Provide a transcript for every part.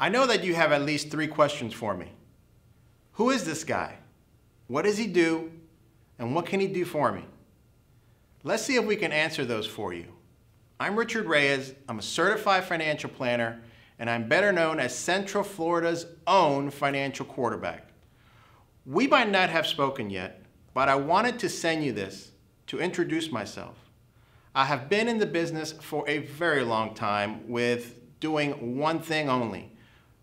I know that you have at least three questions for me. Who is this guy? What does he do? And what can he do for me? Let's see if we can answer those for you. I'm Richard Reyes. I'm a certified financial planner, and I'm better known as Central Florida's own financial quarterback. We might not have spoken yet, but I wanted to send you this to introduce myself. I have been in the business for a very long time with doing one thing only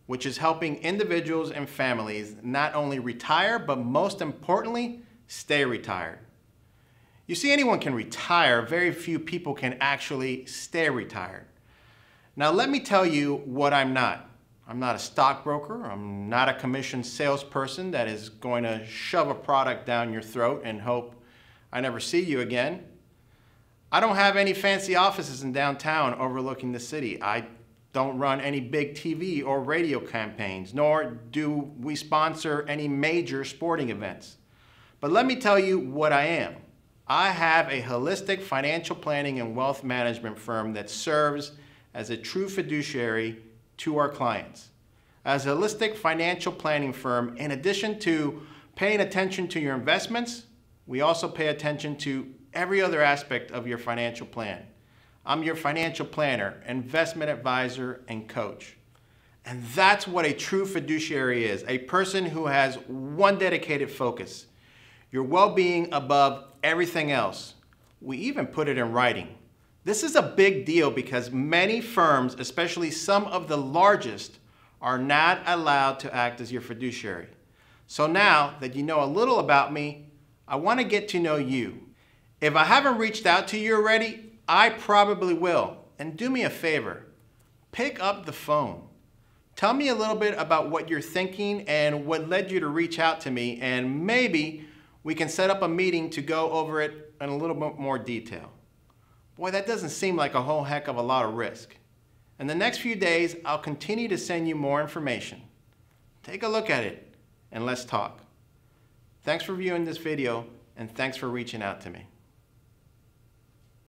which is helping individuals and families not only retire, but most importantly, stay retired. You see, anyone can retire. Very few people can actually stay retired. Now, let me tell you what I'm not. I'm not a stockbroker. I'm not a commissioned salesperson that is going to shove a product down your throat and hope I never see you again. I don't have any fancy offices in downtown overlooking the city. I don't run any big TV or radio campaigns, nor do we sponsor any major sporting events. But let me tell you what I am. I have a holistic financial planning and wealth management firm that serves as a true fiduciary to our clients. As a holistic financial planning firm, in addition to paying attention to your investments, we also pay attention to every other aspect of your financial plan. I'm your financial planner, investment advisor, and coach. And that's what a true fiduciary is a person who has one dedicated focus your well being above everything else. We even put it in writing. This is a big deal because many firms, especially some of the largest, are not allowed to act as your fiduciary. So now that you know a little about me, I want to get to know you. If I haven't reached out to you already, I probably will. And do me a favor, pick up the phone. Tell me a little bit about what you're thinking and what led you to reach out to me, and maybe we can set up a meeting to go over it in a little bit more detail. Boy, that doesn't seem like a whole heck of a lot of risk. In the next few days, I'll continue to send you more information. Take a look at it, and let's talk. Thanks for viewing this video, and thanks for reaching out to me.